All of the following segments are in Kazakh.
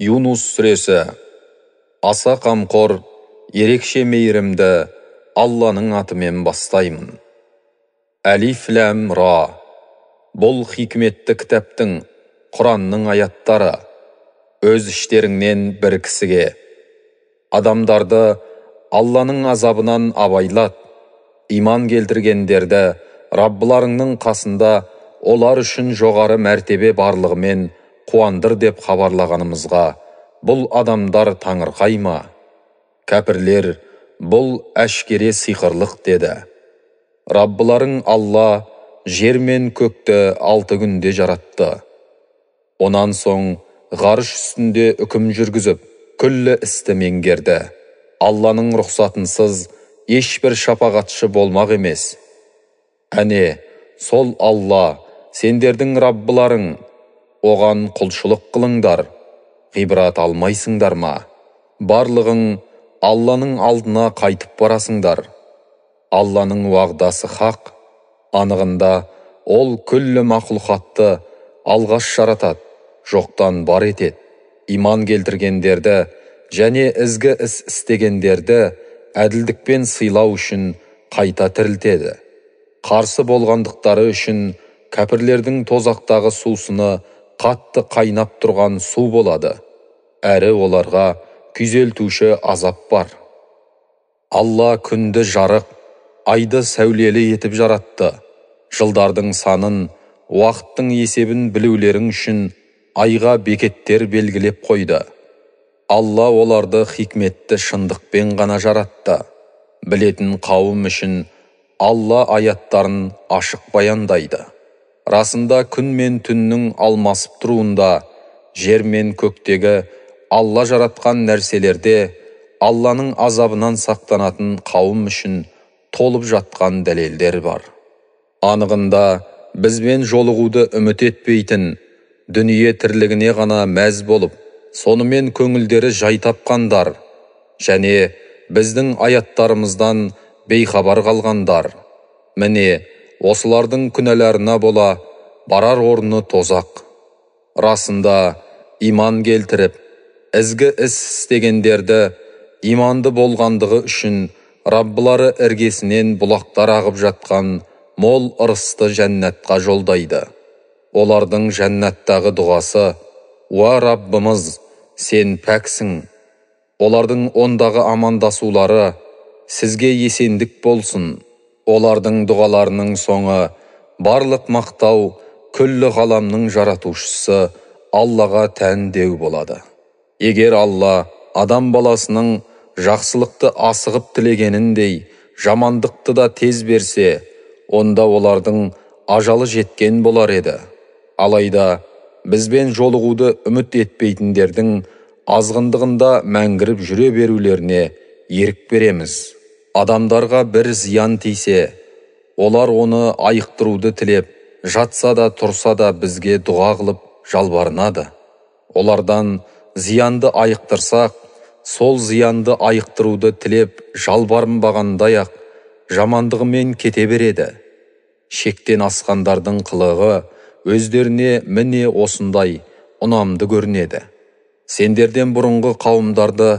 юнус сүресі аса қамқор ерекше мейірімді алланың атымен бастаймын әлиф ләм ра бұл хикметті кітаптың құранның аяттары өз іштеріңнен бір кісіге адамдарды алланың азабынан абайлат иман келтіргендерді раббыларыңның қасында олар үшін жоғары мәртебе барлығымен қуандыр деп хабарлағанымызға бұл адамдар таңырқай ма кәпірлер бұл әшкере сиқырлық деді раббыларың алла жер мен көкті алты күнде жаратты онан соң ғарыш үстінде үкім жүргізіп күллі істі меңгерді алланың рұқсатынсыз ешбір шапағатшы болмақ емес әне сол алла сендердің раббыларың оған құлшылық қылыңдар ғибрат алмайсыңдар ма барлығың алланың алдына қайтып барасыңдар алланың уағдасы хақ анығында ол күллі мақұлқатты алғаш жаратады жоқтан бар етеді иман келтіргендерді және ізгі іс істегендерді әділдікпен сыйлау үшін қайта тірілтеді қарсы болғандықтары үшін кәпірлердің тозақтағы сусыны қатты қайнап тұрған су болады әрі оларға күйзелтуші азап бар алла күнді жарық айды сәулелі етіп жаратты жылдардың санын уақыттың есебін білулерің үшін айға бекеттер белгілеп қойды алла оларды хикметті шындықпен ғана жаратты білетін қауым үшін алла аяттарын ашық баяндайды расында күн мен түннің алмасып тұруында жер мен көктегі алла жаратқан нәрселерде алланың азабынан сақтанатын қауым үшін толып жатқан дәлелдер бар анығында бізбен жолығуды үміт етпейтін дүние тірлігіне ғана мәз болып сонымен көңілдері жай тапқандар және біздің аяттарымыздан бейхабар қалғандар міне осылардың күнәларына бола барар орны тозақ расында иман келтіріп ізгі іс істегендерді иманды болғандығы үшін раббылары іргесінен бұлақтар ағып жатқан мол ырысты жәннатқа жолдайды олардың жәннаттағы дұғасы уа раббымыз сен пәксің олардың ондағы амандасулары сізге есендік болсын олардың дұғаларының соңы барлық мақтау күллі ғаламның жаратушысы аллаға тән деу болады егер алла адам баласының жақсылықты асығып тілегеніндей жамандықты да тез берсе онда олардың ажалы жеткен болар еді алайда бізбен жолығуды үміт етпейтіндердің азғындығында мәңгіріп жүре берулеріне ерік береміз адамдарға бір зиян тисе олар оны айықтыруды тілеп жатса да тұрса да бізге дұға қылып жалбарынады олардан зиянды айықтырсақ сол зиянды айықтыруды тілеп жалбарынбағандай ақ жамандығымен кете береді шектен асқандардың қылығы өздеріне міне осындай ұнамды көрінеді сендерден бұрынғы қауымдарды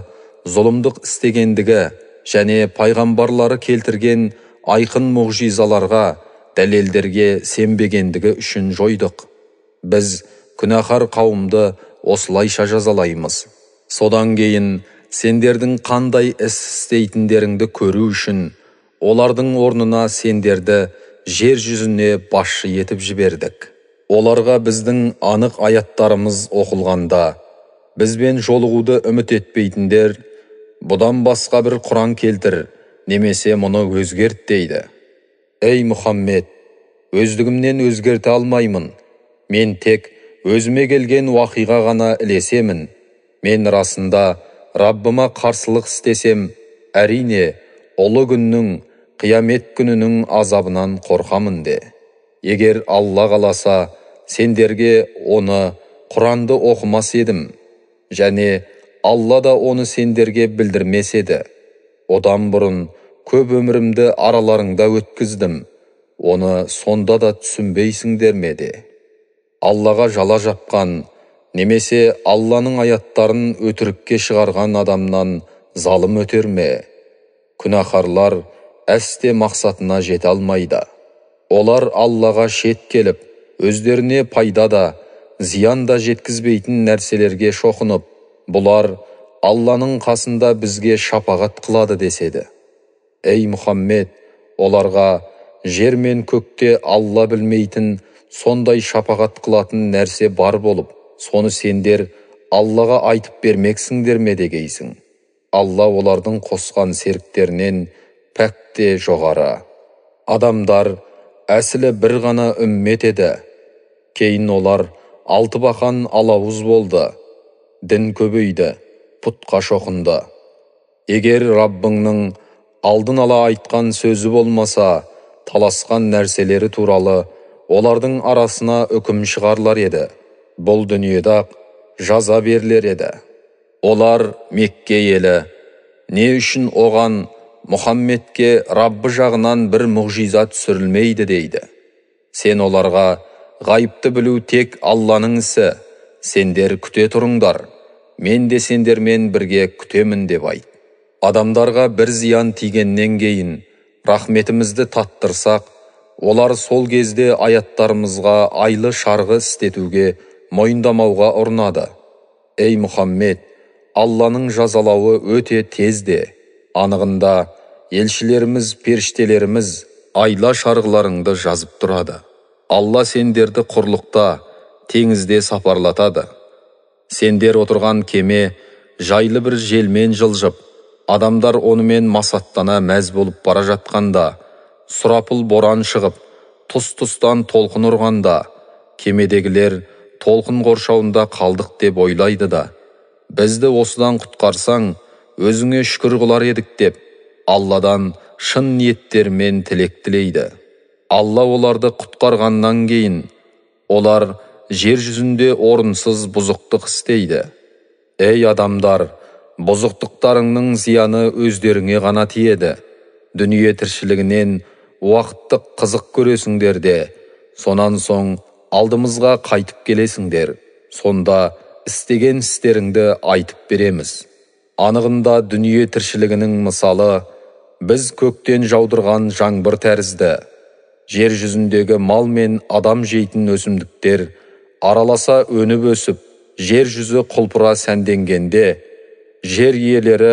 зұлымдық істегендігі және пайғамбарлары келтірген айқын мұғжизаларға дәлелдерге сенбегендігі үшін жойдық біз күнәһар қауымды осылайша жазалаймыз содан кейін сендердің қандай іс істейтіндеріңді көру үшін олардың орнына сендерді жер жүзіне басшы етіп жібердік оларға біздің анық аяттарымыз оқылғанда бізбен жолығуды үміт етпейтіндер бұдан басқа бір құран келтір немесе мұны өзгерт дейді әй мұхаммед өздігімнен өзгерте алмаймын мен тек өзіме келген уақиға ғана ілесемін мен расында раббыма қарсылық істесем әрине ұлы күннің қиямет күнінің азабынан қорқамын де егер алла қаласа сендерге оны құранды оқымас едім және алла да оны сендерге білдірмес еді одан бұрын көп өмірімді араларыңда өткіздім оны сонда да түсінбейсіңдер ме де аллаға жала жапқан немесе алланың аяттарын өтірікке шығарған адамнан залым өтер ме күнәһарлар әсте мақсатына жете алмайды олар аллаға шет келіп өздеріне пайда да зиян да жеткізбейтін нәрселерге шоқынып бұлар алланың қасында бізге шапағат қылады деседі ей мұхаммед оларға жер мен көкте алла білмейтін сондай шапағат қылатын нәрсе бар болып соны сендер аллаға айтып бермексіңдер ме дегейсің алла олардың қосқан серіктерінен пәк жоғара. адамдар әсілі бір ғана үммет еді кейін олар алтыбақан алауыз болды дін көбейді пұтқа шоқынды егер раббыңның алдын ала айтқан сөзі болмаса таласқан нәрселері туралы олардың арасына үкім шығарлар еді бұл дүниеде жаза берлер еді олар мекке елі не үшін оған мұхаммедке раббы жағынан бір мұғжиза түсірілмейді дейді сен оларға ғайыпты білу тек алланың ісі сендер күте тұрыңдар мен де сендермен бірге күтемін деп айт адамдарға бір зиян тигеннен кейін рахметімізді таттырсақ олар сол кезде аяттарымызға айлы шарғы істетуге мойындамауға ұрынады ей мұхаммед алланың жазалауы өте тезде, анығында елшілеріміз періштелеріміз айла шарғыларыңды жазып тұрады алла сендерді құрлықта теңізде сапарлатады сендер отырған кеме жайлы бір желмен жылжып адамдар онымен масаттана мәз болып бара жатқанда сұрапыл боран шығып тұс тұстан толқын ұрғанда кемедегілер толқын қоршауында қалдық деп ойлайды да бізді осыдан құтқарсаң өзіңе шүкір қылар едік деп алладан шын ниеттермен тілек тілейді алла оларды құтқарғаннан кейін олар жер жүзінде орынсыз бұзықтық істейді ей адамдар бұзықтықтарыңның зияны өздеріңе ғана тиеді дүние тіршілігінен уақыттық қызық көресіңдер де сонан соң алдымызға қайтып келесіңдер сонда істеген істеріңді айтып береміз анығында дүние тіршілігінің мысалы біз көктен жаудырған жаңбыр тәрізді жер жүзіндегі мал мен адам жейтін өсімдіктер араласа өніп өсіп жер жүзі құлпыра сәнденгенде жер иелері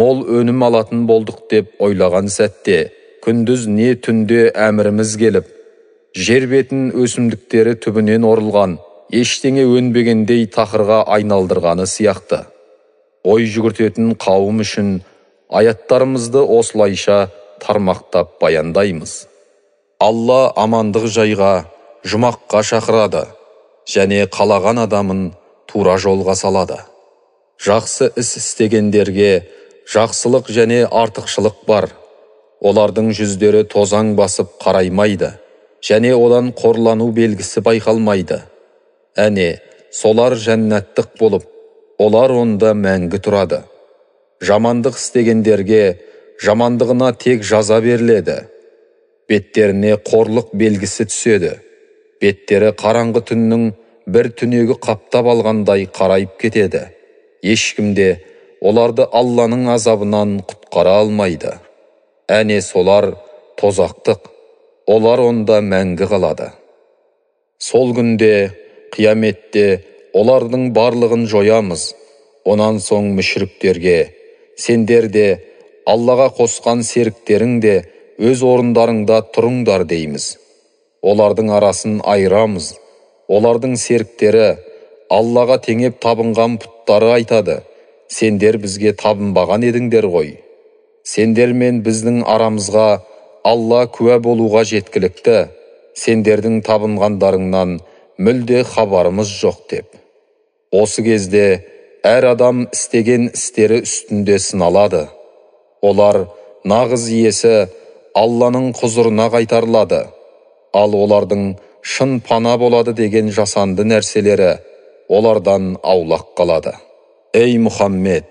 мол өнім алатын болдық деп ойлаған сәтте күндіз не түнде әміріміз келіп жер бетін өсімдіктері түбінен орылған ештеңе өнбегендей тақырға айналдырғаны сияқты ой жүгіртетін қауым үшін аяттарымызды осылайша тармақтап баяндаймыз алла амандық жайға жұмаққа шақырады және қалаған адамын тура жолға салады жақсы іс істегендерге жақсылық және артықшылық бар олардың жүздері тозаң басып қараймайды және одан қорлану белгісі байқалмайды әне солар жәннаттық болып олар онда мәңгі тұрады жамандық істегендерге жамандығына тек жаза беріледі беттеріне қорлық белгісі түседі беттері қараңғы түннің бір түнегі қаптап алғандай қарайып кетеді Ешкімде оларды алланың азабынан құтқара алмайды әне солар тозақтық олар онда мәңгі қалады сол күнде қияметте олардың барлығын жоямыз онан соң мүшіріктерге сендер де аллаға қосқан серіктерің де өз орындарыңда тұрыңдар дейміз олардың арасын айырамыз олардың серіктері аллаға теңеп табынған пұттары айтады сендер бізге табынбаған едіңдер ғой сендер мен біздің арамызға алла куә болуға жеткілікті сендердің табынғандарыңнан мүлде хабарымыз жоқ деп осы кезде әр адам істеген істері үстінде сыналады олар нағыз иесі алланың құзырына қайтарылады ал олардың шын пана болады деген жасанды нәрселері олардан аулақ қалады ей мұхаммед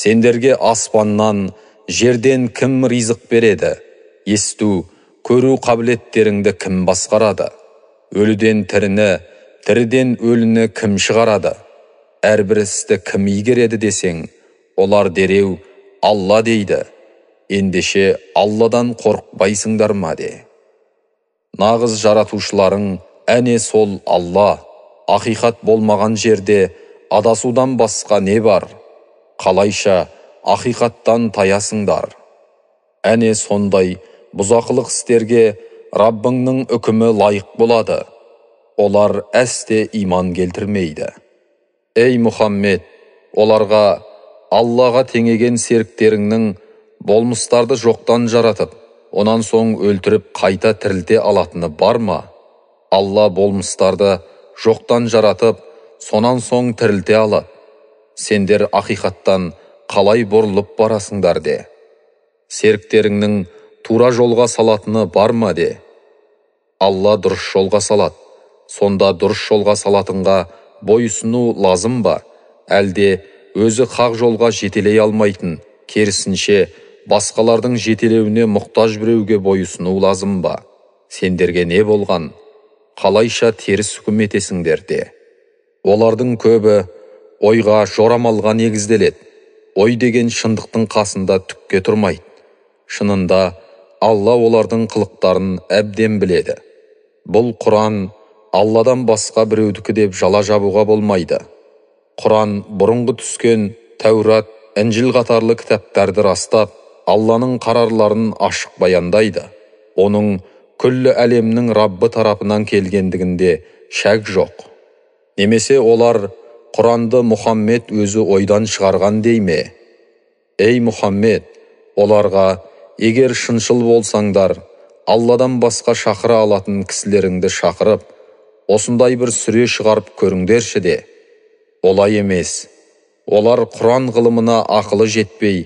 сендерге аспаннан жерден кім ризық береді есту көру қабілеттеріңді кім басқарады өліден тіріні тіріден өліні кім шығарады әрбір істі кім игереді десең олар дереу алла дейді ендеше алладан қорықпайсыңдар ма де нағыз жаратушыларың әне сол алла ақиқат болмаған жерде адасудан басқа не бар қалайша ақиқаттан таясыңдар әне сондай бұзақылық істерге раббыңның үкімі лайық болады олар әсте иман келтірмейді ей мұхаммед оларға аллаға теңеген серіктеріңнің болмыстарды жоқтан жаратып онан соң өлтіріп қайта тірілте алатыны бар ма алла болмыстарды жоқтан жаратып сонан соң тірілте алады сендер ақиқаттан қалай бұрылып барасыңдар де серіктеріңнің тура жолға салатыны бар ма де алла дұрыс жолға салат, сонда дұрыс жолға салатынға бойсыну лазым ба әлде өзі қақ жолға жетелей алмайтын керісінше басқалардың жетелеуіне мұқтаж біреуге бойұсыну лазым ба сендерге не болған қалайша теріс үкім де олардың көбі ойға жорамалға негізделеді ой деген шындықтың қасында түкке тұрмайды шынында алла олардың қылықтарын әбден біледі бұл құран алладан басқа біреудікі деп жала жабуға болмайды құран бұрынғы түскен тәурат інжіл қатарлы кітаптарды растап алланың қарарларын ашық баяндайды оның күллі әлемнің раббы тарапынан келгендігінде шәк жоқ немесе олар құранды мұхаммед өзі ойдан шығарған дей ме ей мұхаммед оларға егер шыншыл болсаңдар алладан басқа шақыра алатын кісілеріңді шақырып осындай бір сүре шығарып көріңдерші де олай емес олар құран ғылымына ақылы жетпей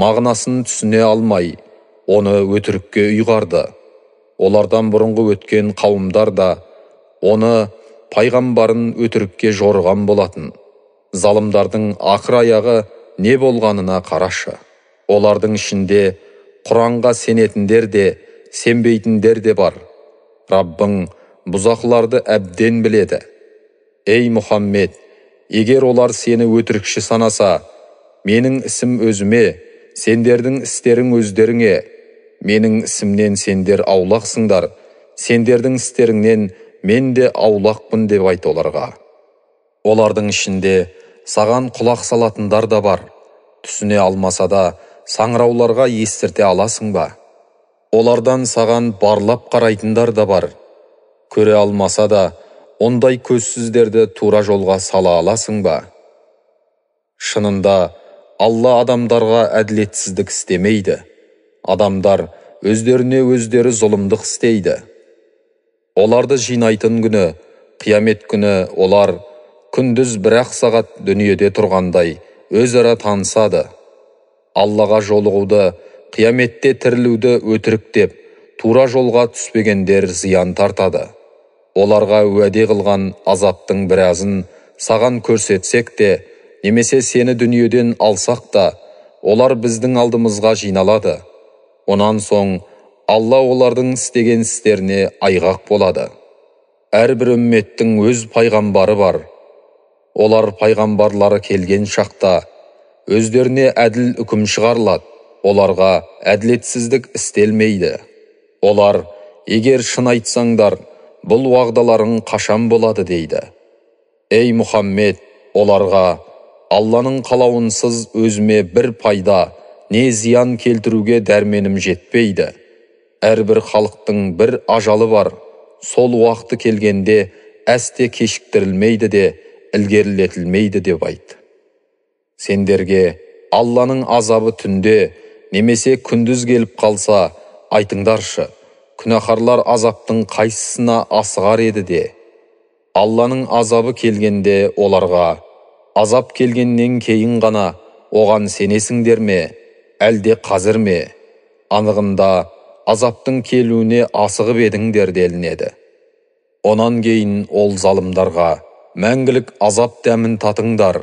мағынасын түсіне алмай оны өтірікке ұйғарды олардан бұрынғы өткен қауымдар да оны пайғамбарын өтірікке жорған болатын залымдардың ақыр аяғы не болғанына қарашы олардың ішінде құранға сенетіндер де сенбейтіндер де бар раббың бұзақыларды әбден біледі «Эй, мұхаммед егер олар сені өтірікші санаса менің ісім өзіме сендердің істерің өздеріңе менің ісімнен сендер аулақсыңдар сендердің істеріңнен мен де аулақпын деп айт оларға олардың ішінде саған құлақ салатындар да бар түсіне алмаса да саңырауларға естірте аласың ба олардан саған барлап қарайтындар да бар көре алмаса да ондай көзсіздерді тура жолға сала аласың ба шынында алла адамдарға әділетсіздік істемейді адамдар өздеріне өздері зұлымдық істейді оларды жинайтын күні қиямет күні олар күндіз бір сағат дүниеде тұрғандай өзара танысады аллаға жолығуды қияметте тірілуді өтіріктеп, тура жолға түспегендер зиян тартады оларға уәде қылған азаптың біразын саған көрсетсек те немесе сені дүниеден алсақ та олар біздің алдымызға жиналады онан соң алла олардың істеген істеріне айғақ болады әрбір үмметтің өз пайғамбары бар олар пайғамбарлары келген шақта өздеріне әділ үкім шығарылады оларға әділетсіздік істелмейді олар егер шын айтсаңдар бұл уағдаларың қашан болады дейді ей мұхаммед оларға алланың қалауынсыз өзіме бір пайда не зиян келтіруге дәрменім жетпейді әрбір халықтың бір ажалы бар сол уақыты келгенде әсте кешіктірілмейді де ілгерілетілмейді деп айт сендерге алланың азабы түнде немесе күндіз келіп қалса айтыңдаршы күнәһарлар азаптың қайсысына асығар еді де алланың азабы келгенде оларға азап келгеннен кейін ғана оған сенесіңдер ме әлде қазір ме анығында азаптың келуіне асығып едіңдер делінеді онан кейін ол залымдарға мәңгілік азап дәмін татыңдар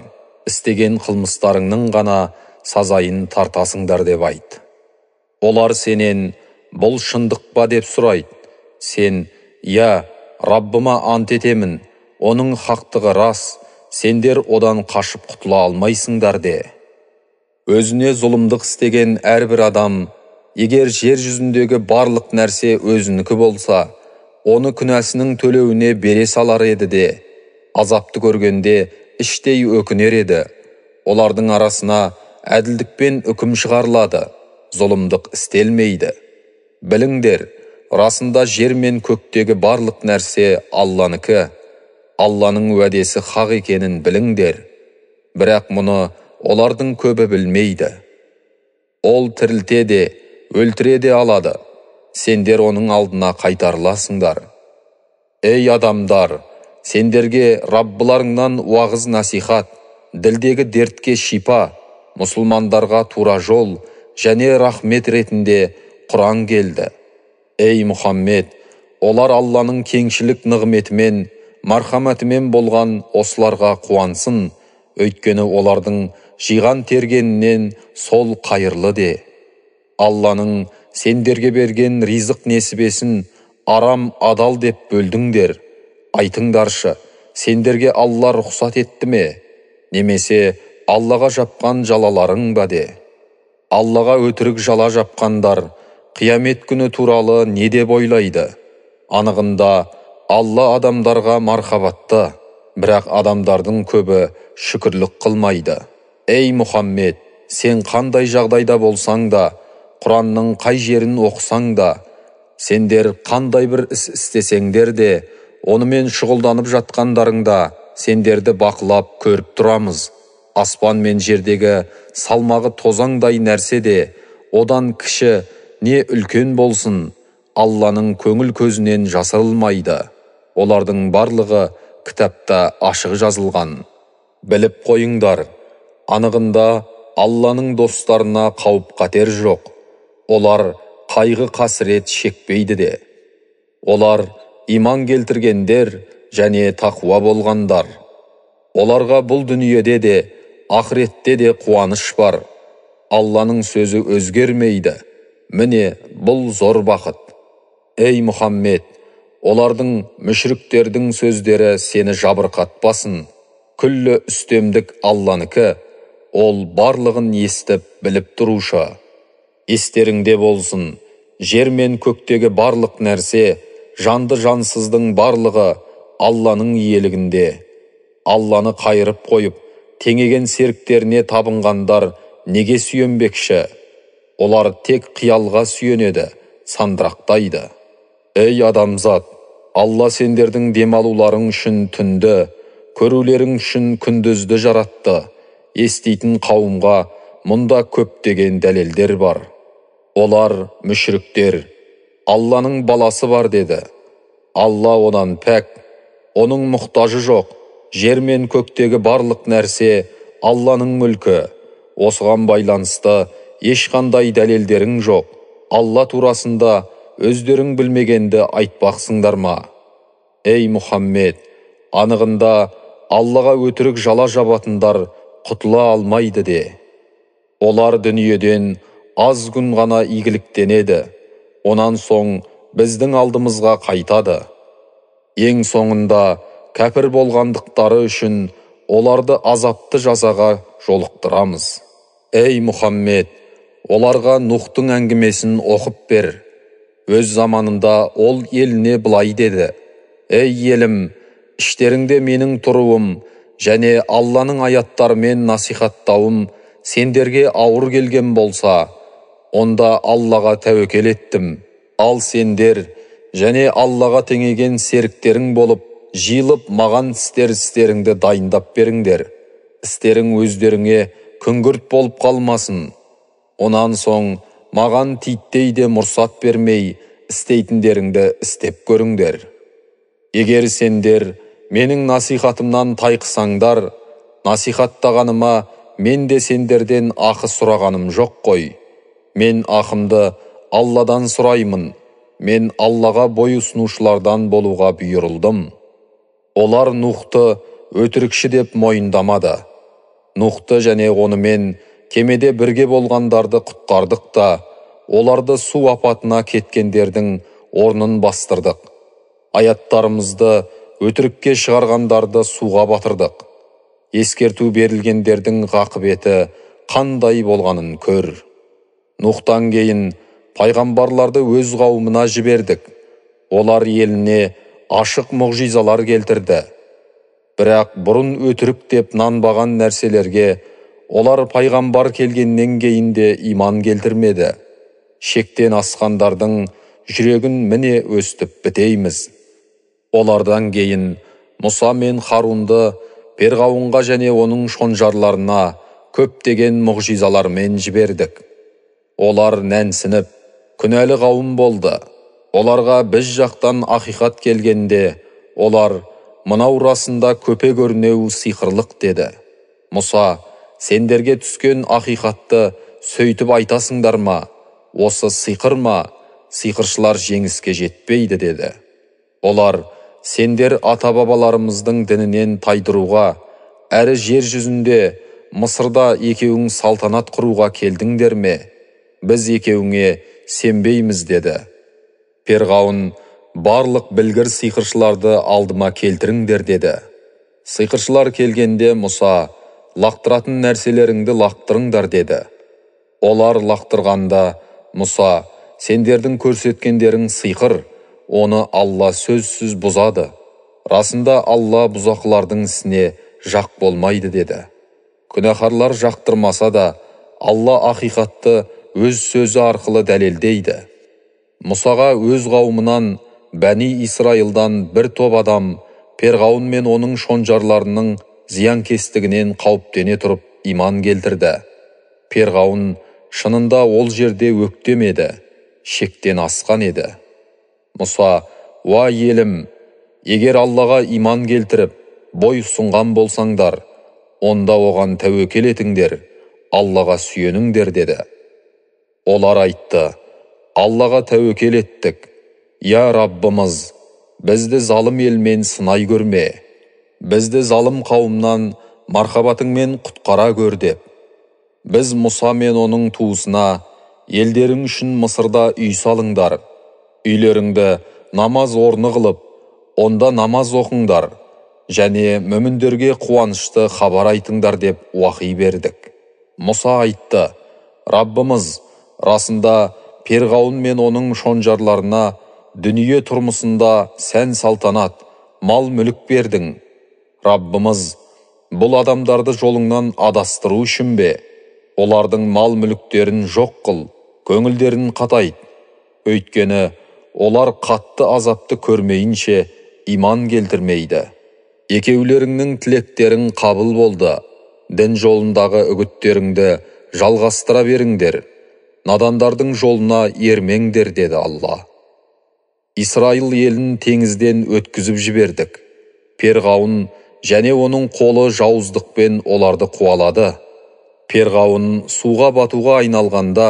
істеген қылмыстарыңның ғана сазайын тартасыңдар деп айт олар сенен бұл шындық па деп сұрайды сен иә раббыма ант етемін оның хақтығы рас сендер одан қашып құтыла алмайсыңдар де өзіне зұлымдық істеген әрбір адам егер жер жүзіндегі барлық нәрсе өзінікі болса оны күнәсінің төлеуіне бере салар еді де азапты көргенде іштей өкінер еді олардың арасына әділдікпен үкім шығарылады зұлымдық істелмейді біліңдер расында жер мен көктегі барлық нәрсе алланікі алланың уәдесі хақ екенін біліңдер бірақ мұны олардың көбі білмейді ол тірілте де өлтіре де алады сендер оның алдына қайтарыласыңдар Әй адамдар сендерге раббыларыңнан уағыз насихат ділдегі дертке шипа мұсылмандарға тура жол және рахмет ретінде құран келді Әй мұхаммед олар алланың кеңшілік нығметімен мархаматымен болған осыларға қуансын өйткені олардың жиған тергенінен сол қайырлы де алланың сендерге берген ризық несібесін арам адал деп бөлдіңдер айтыңдаршы сендерге алла рұқсат етті ме немесе аллаға жапқан жалаларың ба де аллаға өтірік жала жапқандар қиямет күні туралы не деп ойлайды анығында алла адамдарға мархабатты бірақ адамдардың көбі шүкірлік қылмайды ей мұхаммед сен қандай жағдайда болсаң да құранның қай жерін оқысаң да сендер қандай бір іс істесеңдер де онымен шұғылданып жатқандарыңда сендерді бақылап көріп тұрамыз аспан мен жердегі салмағы тозаңдай нәрсе де одан кіші не үлкен болсын алланың көңіл көзінен жасырылмайды олардың барлығы кітапта ашық жазылған біліп қойыңдар анығында алланың достарына қауіп қатер жоқ олар қайғы қасірет шекпейді де олар иман келтіргендер және тақуа болғандар оларға бұл дүниеде де ақыретте де қуаныш бар алланың сөзі өзгермейді міне бұл зор бақыт ей мұхаммед олардың мүшіріктердің сөздері сені жабырқатпасын күллі үстемдік алланікі ол барлығын естіп біліп тұрушы естеріңде болсын жер мен көктегі барлық нәрсе жанды жансыздың барлығы алланың иелігінде алланы қайырып қойып теңеген серіктеріне табынғандар неге сүйенбекші олар тек қиялға сүйенеді сандырақтайды ей адамзат алла сендердің демалуларың үшін түнді көрулерің үшін күндізді жаратты еститін қауымға мұнда көптеген дәлелдер бар олар мүшіріктер алланың баласы бар деді алла одан пәк оның мұқтажы жоқ жер мен көктегі барлық нәрсе алланың мүлкі осыған байланысты ешқандай дәлелдерің жоқ алла турасында өздерің білмегенді айтпақсыңдар ма ей мұхаммед анығында аллаға өтірік жала жабатындар құтыла алмайды де олар дүниеден аз күн ғана игіліктенеді онан соң біздің алдымызға қайтады ең соңында кәпір болғандықтары үшін оларды азапты жазаға жолықтырамыз ей мұхаммед оларға нұхтың әңгімесін оқып бер өз заманында ол еліне былай деді ей елім іштеріңде менің тұруым және алланың аяттарымен насихаттауым сендерге ауыр келген болса онда аллаға тәуекел еттім ал сендер және аллаға теңеген серіктерің болып жиылып маған істер істеріңді дайындап беріңдер істерің өздеріңе күңгірт болып қалмасын онан соң маған титтей де мұрсат бермей істейтіндеріңді істеп көріңдер егер сендер менің насихатымнан тайқысаңдар насихаттағаныма мен де сендерден ақы сұрағаным жоқ қой мен ақымды алладан сұраймын мен аллаға бой ұсынушылардан болуға бұйырылдым олар нухты өтірікші деп мойындамады нухты және онымен кемеде бірге болғандарды құтқардық та оларды су апатына кеткендердің орнын бастырдық аяттарымызды өтірікке шығарғандарды суға батырдық ескерту берілгендердің ғақыбеті қандай болғанын көр Нұқтан кейін пайғамбарларды өз қауымына жібердік олар еліне ашық мұғжизалар келтірді бірақ бұрын өтірік деп нанбаған нәрселерге олар пайғамбар келгеннен кейін де иман келтірмеді шектен асқандардың жүрегін міне өстіп бітейміз олардан кейін мұса мен харунды перғауынға және оның шонжарларына көптеген мұғжизалармен жібердік олар нәнсініп күнәлі қауым болды оларға біз жақтан ақиқат келгенде олар мынау расында көпе көрінеу сиқырлық деді мұса сендерге түскен ақиқатты сөйтіп айтасыңдар ма осы сиқыр ма сиқыршылар жеңіске жетпейді деді олар сендер ата бабаларымыздың дінінен тайдыруға әрі жер жүзінде мысырда екеуің салтанат құруға келдіңдер ме біз екеуіңе сенбейміз деді перғауын барлық білгір сиқыршыларды алдыма келтіріңдер деді сиқыршылар келгенде мұса лақтыратын нәрселеріңді лақтырыңдар деді олар лақтырғанда мұса сендердің көрсеткендерің сиқыр оны алла сөзсіз бұзады расында алла бұзақылардың ісіне жақ болмайды деді күнәһарлар жақтырмаса да алла ақиқатты өз сөзі арқылы дәлелдейді мұсаға өз қауымынан бәни исраилдан бір топ адам перғауын мен оның шонжарларының кестігінен қауіптене тұрып иман келтірді перғауын шынында ол жерде өктем шектен асқан еді мұса уа елім егер аллаға иман келтіріп бой ұсынған болсаңдар онда оған тәуекел етіңдер аллаға сүйеніңдер деді олар айтты аллаға тәуекел еттік я раббымыз бізді залым елмен сынай көрме бізді залым қауымнан мархабатыңмен құтқара көр деп біз мұса мен оның туысына елдерің үшін мысырда үй салыңдар үйлеріңді намаз орны қылып онда намаз оқыңдар және мүміндерге қуанышты хабар айтыңдар деп уақи бердік мұса айтты раббымыз расында перғауын мен оның шонжарларына дүние тұрмысында сән салтанат мал мүлік бердің раббымыз бұл адамдарды жолыңнан адастыру үшін бе олардың мал мүліктерін жоқ қыл көңілдерін қатайт өйткені олар қатты азапты көрмейінше иман келтірмейді екеулеріңнің тілектерің қабыл болды дін жолындағы үгіттеріңді жалғастыра беріңдер надандардың жолына ермеңдер деді алла исраил елін теңізден өткізіп жібердік перғауын және оның қолы жауыздықпен оларды қуалады перғауын суға батуға айналғанда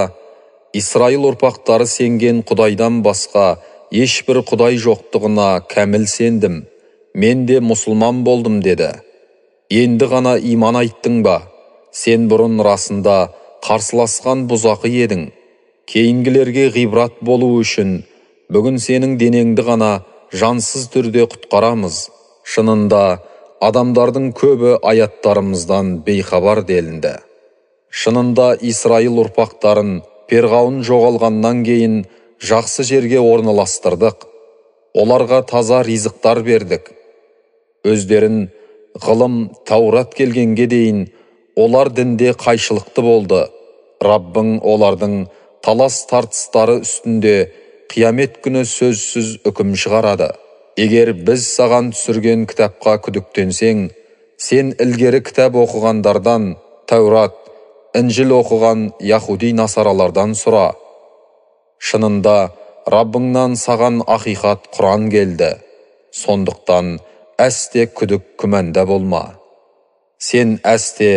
исраил ұрпақтары сенген құдайдан басқа ешбір құдай жоқтығына кәміл сендім мен де мұсылман болдым деді енді ғана иман айттың ба сен бұрын расында қарсыласқан бұзақы едің кейінгілерге ғибрат болу үшін бүгін сенің денеңді ғана жансыз түрде құтқарамыз шынында адамдардың көбі аяттарымыздан бейхабар делінді шынында исраил ұрпақтарын перғауын жоғалғаннан кейін жақсы жерге орналастырдық оларға таза ризықтар бердік өздерін ғылым таурат келгенге дейін олар дінде қайшылықты болды раббың олардың талас тартыстары үстінде қиямет күні сөзсіз үкім шығарады егер біз саған түсірген кітапқа күдіктенсең сен ілгері кітап оқығандардан тәурат інжіл оқыған яхуди насаралардан сұра шынында раббыңнан саған ақиқат құран келді сондықтан әсте күдік күмәнда болма сен әсте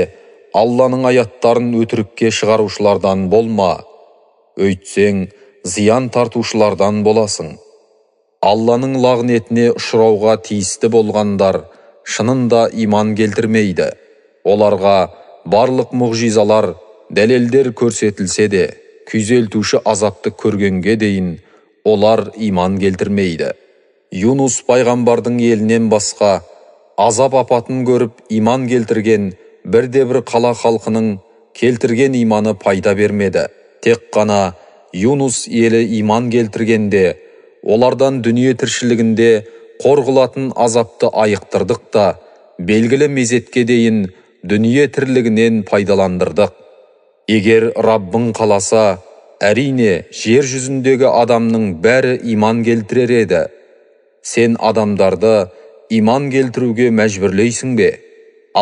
алланың аяттарын өтірікке шығарушылардан болма өйтсең зиян тартушылардан боласың алланың лағнетіне ұшырауға тиісті болғандар шынында иман келтірмейді оларға барлық мұғжизалар дәлелдер көрсетілсе де күйзелтуші азапты көргенге дейін олар иман келтірмейді юнус пайғамбардың елінен басқа азап апатын көріп иман келтірген бірде бір қала халқының келтірген иманы пайда бермеді тек қана юнус елі иман келтіргенде олардан дүние тіршілігінде қор қылатын азапты айықтырдық та белгілі мезетке дейін дүние тірлігінен пайдаландырдық егер раббың қаласа әрине жер жүзіндегі адамның бәрі иман келтірер еді сен адамдарды иман келтіруге мәжбүрлейсің бе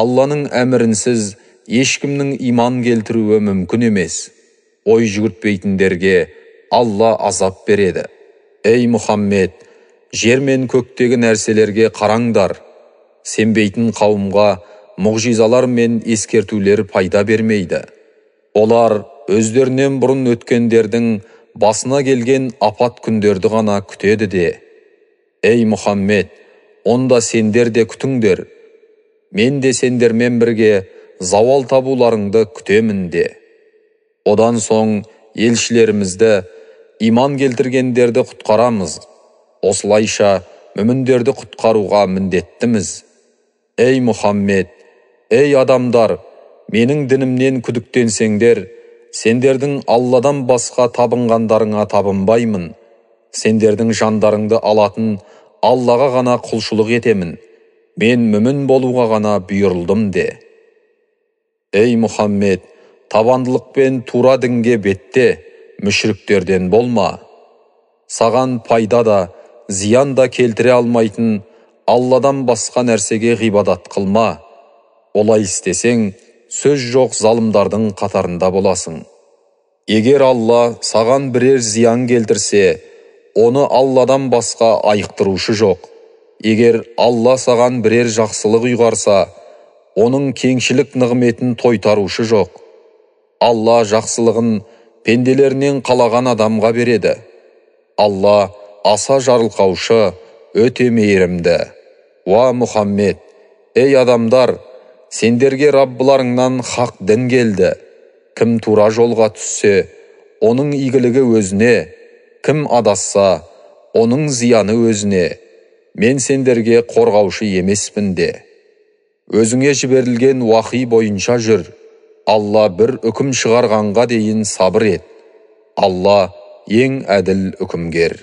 алланың әмірінсіз ешкімнің иман келтіруі мүмкін емес ой жүгіртпейтіндерге алла азап береді Әй, мұхаммед жер мен көктегі нәрселерге қараңдар сенбейтін қауымға мұғжизалар мен ескертулер пайда бермейді олар өздерінен бұрын өткендердің басына келген апат күндерді ғана күтеді де Әй, мұхаммед онда сендер де күтіңдер мен де сендермен бірге зауал табуларыңды күтемін де одан соң елшілерімізді иман келтіргендерді құтқарамыз осылайша мүміндерді құтқаруға міндеттіміз ей мұхаммед ей адамдар менің дінімнен күдіктенсеңдер сендердің алладан басқа табынғандарыңа табынбаймын сендердің жандарыңды алатын аллаға ғана құлшылық етемін мен мүмін болуға ғана бұйырылдым де ей мұхаммед табандылықпен тура дінге бетте мүшіріктерден болма саған пайда да зиян да келтіре алмайтын алладан басқа нәрсеге ғибадат қылма олай істесең сөз жоқ залымдардың қатарында боласың егер алла саған бірер зиян келтірсе оны алладан басқа айықтырушы жоқ егер алла саған бірер жақсылық ұйғарса оның кеңшілік нығметін тойтарушы жоқ алла жақсылығын пенделерінен қалаған адамға береді алла аса жарылқаушы өте мейірімді уа мұхаммед ей адамдар сендерге раббыларыңнан хақ дін келді кім тура жолға түссе оның игілігі өзіне кім адасса оның зияны өзіне мен сендерге қорғаушы емеспін де өзіңе жіберілген уақи бойынша жүр алла бір үкім шығарғанға дейін сабыр ет алла ең әділ үкімгер